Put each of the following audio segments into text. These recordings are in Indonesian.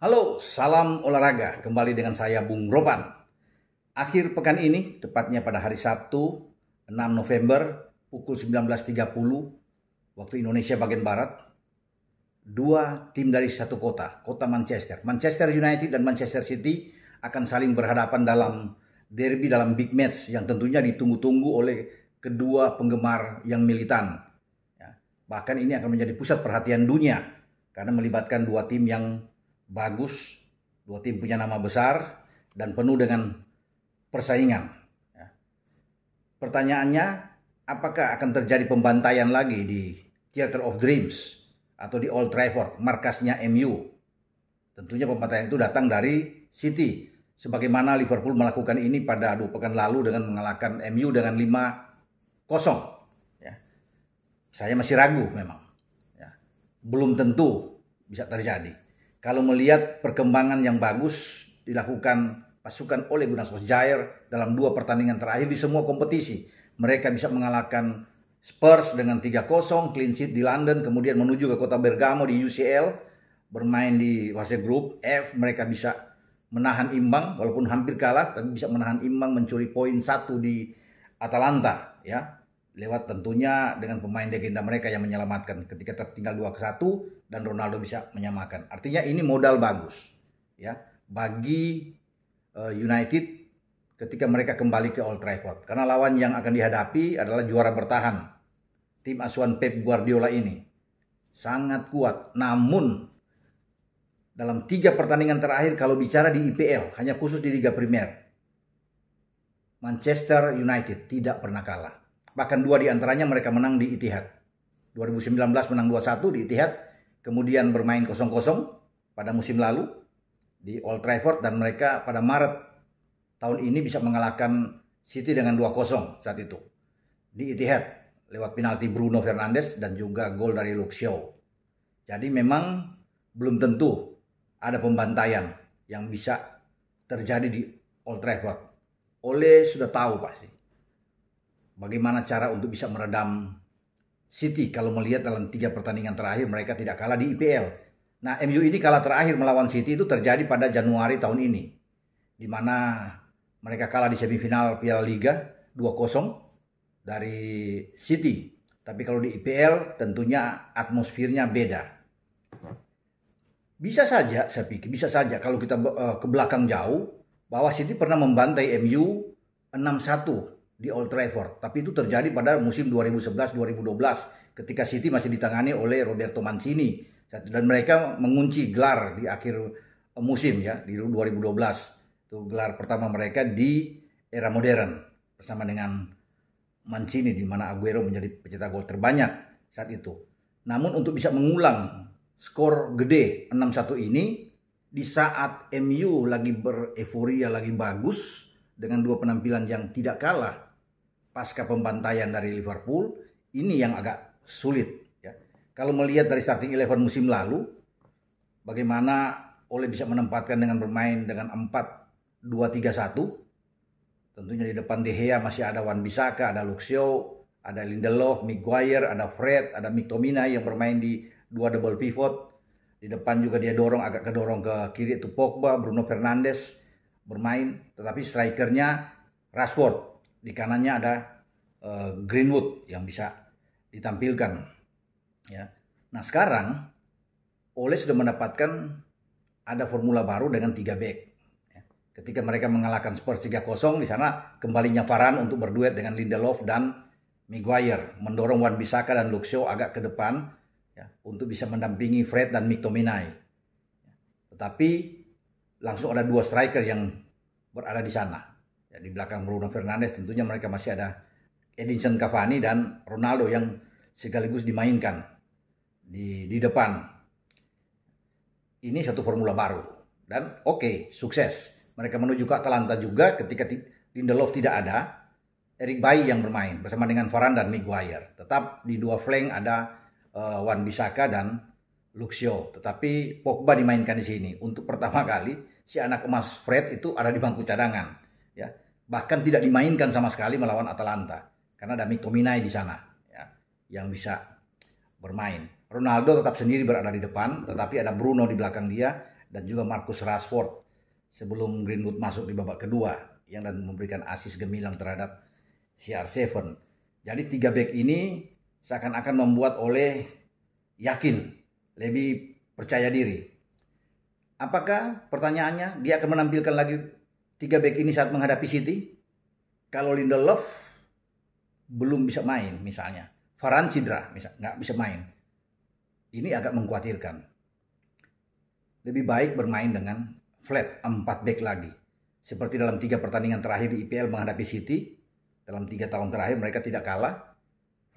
Halo, salam olahraga. Kembali dengan saya Bung Ropan. Akhir pekan ini, tepatnya pada hari Sabtu, 6 November, pukul 19.30 waktu Indonesia bagian barat, dua tim dari satu kota, kota Manchester. Manchester United dan Manchester City akan saling berhadapan dalam derby dalam big match yang tentunya ditunggu-tunggu oleh kedua penggemar yang militan. Ya, bahkan ini akan menjadi pusat perhatian dunia karena melibatkan dua tim yang bagus, dua tim punya nama besar dan penuh dengan persaingan. Ya. Pertanyaannya, apakah akan terjadi pembantaian lagi di Theater of Dreams atau di Old Trafford, markasnya MU? Tentunya pembantaian itu datang dari City, sebagaimana Liverpool melakukan ini pada dua pekan lalu dengan mengalahkan MU dengan 5-0. Ya. Saya masih ragu memang. Ya. Belum tentu bisa terjadi kalau melihat perkembangan yang bagus dilakukan pasukan oleh Gunas Solskjaer dalam dua pertandingan terakhir di semua kompetisi. Mereka bisa mengalahkan Spurs dengan 3-0, clean sheet di London, kemudian menuju ke kota Bergamo di UCL, bermain di fase grup F, mereka bisa menahan imbang walaupun hampir kalah tapi bisa menahan imbang mencuri poin satu di Atalanta ya lewat tentunya dengan pemain legenda mereka yang menyelamatkan ketika tertinggal 2 ke 1 dan Ronaldo bisa menyamakan. Artinya ini modal bagus ya bagi uh, United ketika mereka kembali ke Old Trafford karena lawan yang akan dihadapi adalah juara bertahan tim asuhan Pep Guardiola ini sangat kuat namun dalam tiga pertandingan terakhir kalau bicara di IPL hanya khusus di Liga Primer Manchester United tidak pernah kalah bahkan dua di antaranya mereka menang di Etihad 2019 menang 2-1 di Etihad kemudian bermain kosong-kosong pada musim lalu di Old Trafford dan mereka pada Maret tahun ini bisa mengalahkan City dengan 2-0 saat itu di Etihad lewat penalti Bruno Fernandes dan juga gol dari Luke Shaw. Jadi memang belum tentu ada pembantaian yang bisa terjadi di Old Trafford. Oleh sudah tahu pasti bagaimana cara untuk bisa meredam City kalau melihat dalam tiga pertandingan terakhir mereka tidak kalah di IPL. Nah MU ini kalah terakhir melawan City itu terjadi pada Januari tahun ini. Di mana mereka kalah di semifinal Piala Liga 2-0 dari City. Tapi kalau di IPL tentunya atmosfernya beda. Bisa saja saya pikir, bisa saja kalau kita eh, ke belakang jauh bahwa City pernah membantai MU 6-1 di Old Trafford. Tapi itu terjadi pada musim 2011-2012 ketika City masih ditangani oleh Roberto Mancini dan mereka mengunci gelar di akhir eh, musim ya di 2012. Itu gelar pertama mereka di era modern bersama dengan Mancini di mana Aguero menjadi pencetak gol terbanyak saat itu. Namun untuk bisa mengulang skor gede 6-1 ini di saat MU lagi bereforia, lagi bagus dengan dua penampilan yang tidak kalah pasca pembantaian dari Liverpool ini yang agak sulit ya. Kalau melihat dari starting eleven musim lalu bagaimana Oleh bisa menempatkan dengan bermain dengan 4 2 3 1 tentunya di depan De Gea masih ada Wan Bisaka, ada Luxio, ada Lindelof, Maguire, ada Fred, ada McTominay yang bermain di dua double pivot di depan juga dia dorong agak kedorong ke kiri itu Pogba, Bruno Fernandes bermain, tetapi strikernya Rashford di kanannya ada eh, Greenwood yang bisa ditampilkan ya nah sekarang Ole sudah mendapatkan ada formula baru dengan 3 back ya. ketika mereka mengalahkan Spurs 3-0 di sana kembalinya Varane untuk berduet dengan Lindelof dan Maguire mendorong Wan Bisaka dan Luxio agak ke depan ya, untuk bisa mendampingi Fred dan McTominay. Tetapi langsung ada dua striker yang berada di sana di belakang Bruno Fernandes tentunya mereka masih ada Edinson Cavani dan Ronaldo yang sekaligus dimainkan di di depan. Ini satu formula baru dan oke, okay, sukses. Mereka menuju ke Atalanta juga ketika Lindelof tidak ada, Eric Bayi yang bermain bersama dengan Varane dan Maguire. Tetap di dua flank ada uh, Wan Bisaka dan Luxio, tetapi Pogba dimainkan di sini. Untuk pertama kali si anak emas Fred itu ada di bangku cadangan, ya bahkan tidak dimainkan sama sekali melawan Atalanta karena ada Mitominai di sana ya, yang bisa bermain. Ronaldo tetap sendiri berada di depan, tetapi ada Bruno di belakang dia dan juga Marcus Rashford sebelum Greenwood masuk di babak kedua yang dan memberikan asis gemilang terhadap CR7. Jadi tiga back ini seakan-akan membuat oleh yakin, lebih percaya diri. Apakah pertanyaannya dia akan menampilkan lagi tiga back ini saat menghadapi City, kalau Lindelof belum bisa main misalnya, Farhan Cidra nggak bisa main, ini agak mengkhawatirkan. Lebih baik bermain dengan flat 4 back lagi. Seperti dalam tiga pertandingan terakhir di IPL menghadapi City, dalam tiga tahun terakhir mereka tidak kalah,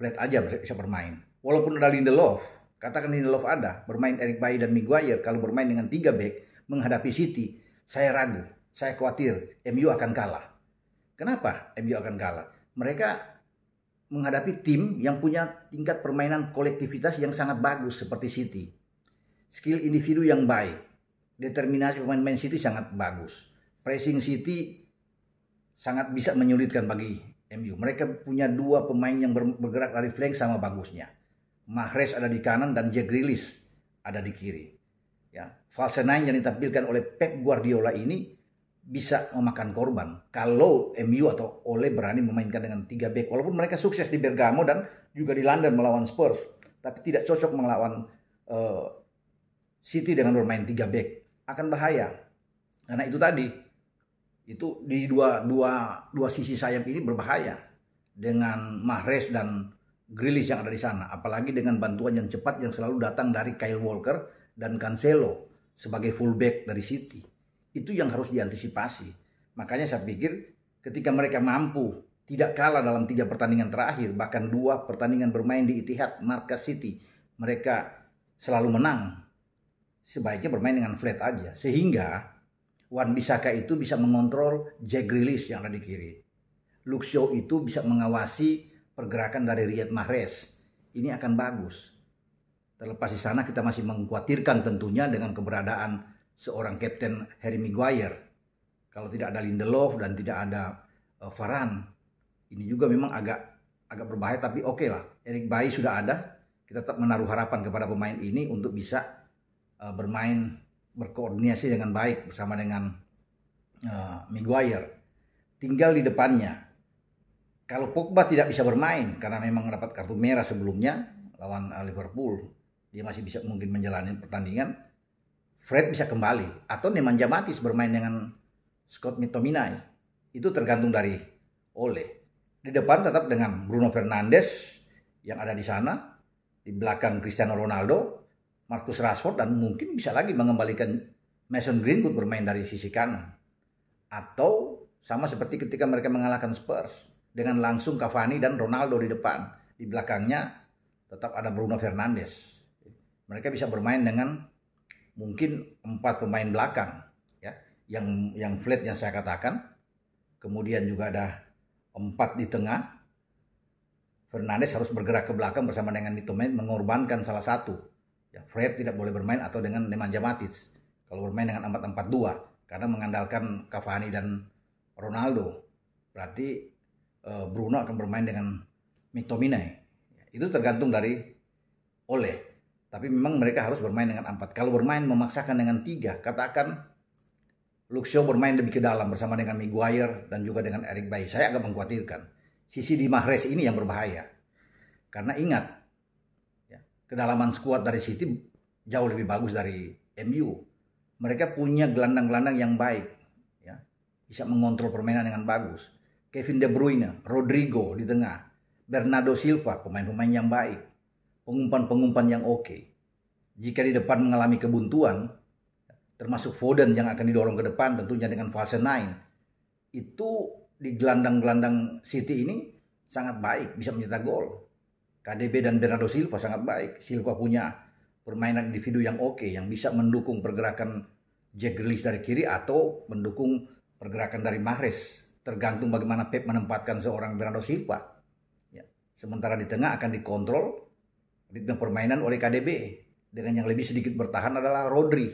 flat aja bisa bermain. Walaupun ada Lindelof, katakan Lindelof ada, bermain Eric Bailly dan Maguire, kalau bermain dengan tiga back menghadapi City, saya ragu saya khawatir MU akan kalah. Kenapa MU akan kalah? Mereka menghadapi tim yang punya tingkat permainan kolektivitas yang sangat bagus seperti City. Skill individu yang baik, determinasi pemain-pemain City sangat bagus. Pressing City sangat bisa menyulitkan bagi MU. Mereka punya dua pemain yang bergerak dari flank sama bagusnya. Mahrez ada di kanan dan Jack Grealish ada di kiri. Ya, false nine yang ditampilkan oleh Pep Guardiola ini bisa memakan korban kalau MU atau Ole berani memainkan dengan 3 back walaupun mereka sukses di Bergamo dan juga di London melawan Spurs tapi tidak cocok melawan uh, City dengan bermain 3 back akan bahaya karena itu tadi itu di dua dua dua sisi sayap ini berbahaya dengan Mahrez dan Grilis yang ada di sana apalagi dengan bantuan yang cepat yang selalu datang dari Kyle Walker dan Cancelo sebagai fullback dari City itu yang harus diantisipasi. Makanya saya pikir ketika mereka mampu tidak kalah dalam tiga pertandingan terakhir, bahkan dua pertandingan bermain di Itihad, Markas City, mereka selalu menang. Sebaiknya bermain dengan flat aja. Sehingga Wan Bisaka itu bisa mengontrol Jack Grealish yang ada di kiri. Luke Shaw itu bisa mengawasi pergerakan dari Riyad Mahrez. Ini akan bagus. Terlepas di sana kita masih mengkhawatirkan tentunya dengan keberadaan seorang Kapten Harry Maguire. Kalau tidak ada Lindelof dan tidak ada uh, Varane, ini juga memang agak agak berbahaya tapi oke okay lah. Erik Bayi sudah ada, kita tetap menaruh harapan kepada pemain ini untuk bisa uh, bermain berkoordinasi dengan baik bersama dengan uh, Maguire. Tinggal di depannya. Kalau Pogba tidak bisa bermain karena memang mendapat kartu merah sebelumnya lawan Liverpool, dia masih bisa mungkin menjalani pertandingan Fred bisa kembali atau Nemanja Matis bermain dengan Scott Mitominai. Itu tergantung dari Ole. Di depan tetap dengan Bruno Fernandes yang ada di sana, di belakang Cristiano Ronaldo, Marcus Rashford dan mungkin bisa lagi mengembalikan Mason Greenwood bermain dari sisi kanan. Atau sama seperti ketika mereka mengalahkan Spurs dengan langsung Cavani dan Ronaldo di depan. Di belakangnya tetap ada Bruno Fernandes. Mereka bisa bermain dengan mungkin empat pemain belakang ya yang yang flat yang saya katakan kemudian juga ada empat di tengah Fernandes harus bergerak ke belakang bersama dengan Nitomen mengorbankan salah satu ya, Fred tidak boleh bermain atau dengan Nemanja Matic kalau bermain dengan empat empat dua, karena mengandalkan Cavani dan Ronaldo berarti eh, Bruno akan bermain dengan Mitomine ya, itu tergantung dari oleh tapi memang mereka harus bermain dengan empat. Kalau bermain memaksakan dengan tiga, katakan Luxio bermain lebih ke dalam bersama dengan Maguire dan juga dengan Eric Bay. Saya agak mengkhawatirkan. Sisi di Mahrez ini yang berbahaya. Karena ingat, ya, kedalaman skuad dari City jauh lebih bagus dari MU. Mereka punya gelandang-gelandang yang baik. Ya. Bisa mengontrol permainan dengan bagus. Kevin De Bruyne, Rodrigo di tengah. Bernardo Silva, pemain-pemain yang baik pengumpan-pengumpan yang oke. Okay. Jika di depan mengalami kebuntuan, termasuk Foden yang akan didorong ke depan tentunya dengan fase 9, itu di gelandang-gelandang City ini sangat baik, bisa mencetak gol. KDB dan Bernardo Silva sangat baik. Silva punya permainan individu yang oke, okay, yang bisa mendukung pergerakan Jack Grealish dari kiri atau mendukung pergerakan dari Mahrez. Tergantung bagaimana Pep menempatkan seorang Bernardo Silva. Ya. Sementara di tengah akan dikontrol di permainan oleh KDB dengan yang lebih sedikit bertahan adalah Rodri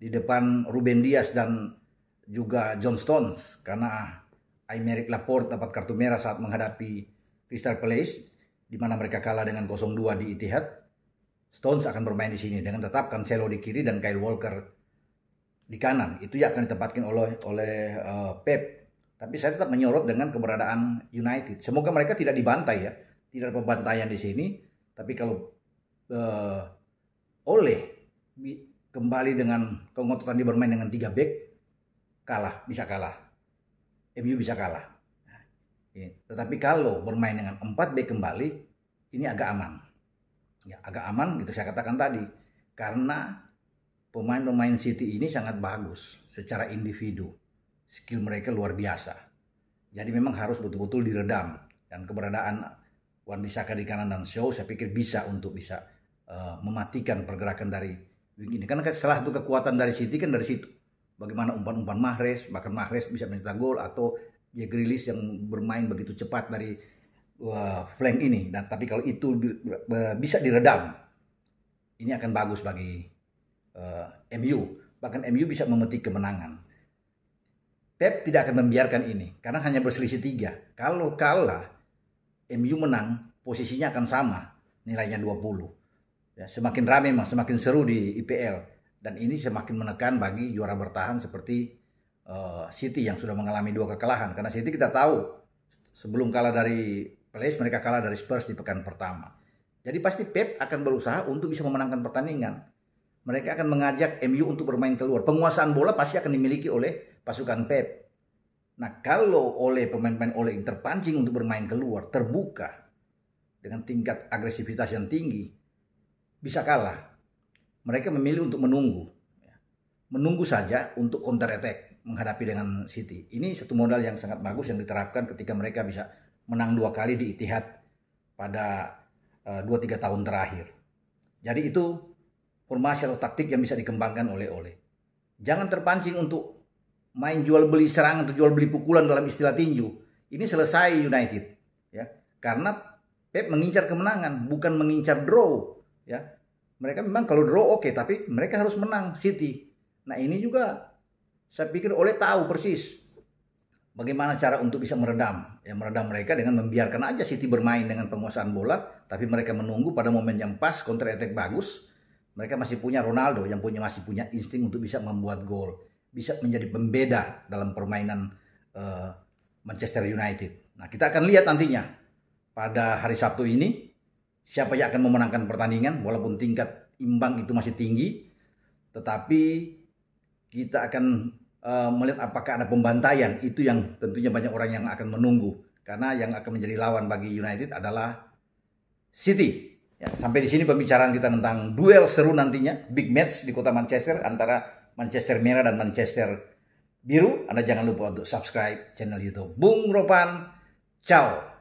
di depan Ruben Dias dan juga John Stones karena Aymeric Laporte dapat kartu merah saat menghadapi Crystal Palace di mana mereka kalah dengan 0-2 di Etihad. Stones akan bermain di sini dengan tetap Cancelo di kiri dan Kyle Walker di kanan. Itu yang akan ditempatkan oleh oleh uh, Pep. Tapi saya tetap menyorot dengan keberadaan United. Semoga mereka tidak dibantai ya, tidak ada pembantaian di sini. Tapi kalau uh, eh, oleh kembali dengan kengototan dia bermain dengan tiga back kalah bisa kalah MU bisa kalah tetapi kalau bermain dengan empat back kembali ini agak aman ya agak aman gitu saya katakan tadi karena pemain-pemain City ini sangat bagus secara individu skill mereka luar biasa jadi memang harus betul-betul diredam dan keberadaan Wan Bisaka di kanan dan Show saya pikir bisa untuk bisa Eh, mematikan pergerakan dari wing ini. Karena kan salah satu kekuatan dari City kan dari situ. Bagaimana umpan-umpan Mahrez, bahkan Mahrez bisa mencetak gol atau Grilis yang bermain begitu cepat dari uh, flank ini. Dan tapi kalau itu bisa diredam, ini akan bagus bagi uh, eh, MU. Bahkan MU bisa memetik kemenangan. Pep tidak akan membiarkan ini karena hanya berselisih tiga. Kalau kalah, MU menang, posisinya akan sama, nilainya 20. Ya, semakin ramai memang, semakin seru di IPL. Dan ini semakin menekan bagi juara bertahan seperti uh, City yang sudah mengalami dua kekalahan. Karena City kita tahu sebelum kalah dari Palace mereka kalah dari Spurs di pekan pertama. Jadi pasti Pep akan berusaha untuk bisa memenangkan pertandingan. Mereka akan mengajak MU untuk bermain keluar. Penguasaan bola pasti akan dimiliki oleh pasukan Pep. Nah kalau oleh pemain-pemain oleh terpancing untuk bermain keluar, terbuka, dengan tingkat agresivitas yang tinggi, bisa kalah. Mereka memilih untuk menunggu. Menunggu saja untuk counter attack menghadapi dengan City. Ini satu modal yang sangat bagus yang diterapkan ketika mereka bisa menang dua kali di Itihad pada eh, dua tiga tahun terakhir. Jadi itu formasi atau taktik yang bisa dikembangkan oleh oleh. Jangan terpancing untuk main jual beli serangan atau jual beli pukulan dalam istilah tinju. Ini selesai United ya. Karena Pep mengincar kemenangan bukan mengincar draw ya mereka memang kalau draw oke okay, tapi mereka harus menang City nah ini juga saya pikir oleh tahu persis bagaimana cara untuk bisa meredam ya meredam mereka dengan membiarkan aja City bermain dengan penguasaan bola tapi mereka menunggu pada momen yang pas counter attack bagus mereka masih punya Ronaldo yang punya masih punya insting untuk bisa membuat gol bisa menjadi pembeda dalam permainan uh, Manchester United. Nah, kita akan lihat nantinya pada hari Sabtu ini siapa yang akan memenangkan pertandingan walaupun tingkat imbang itu masih tinggi tetapi kita akan uh, melihat apakah ada pembantaian itu yang tentunya banyak orang yang akan menunggu karena yang akan menjadi lawan bagi United adalah City ya, sampai di sini pembicaraan kita tentang duel seru nantinya big match di kota Manchester antara Manchester Merah dan Manchester Biru Anda jangan lupa untuk subscribe channel YouTube Bung Ropan ciao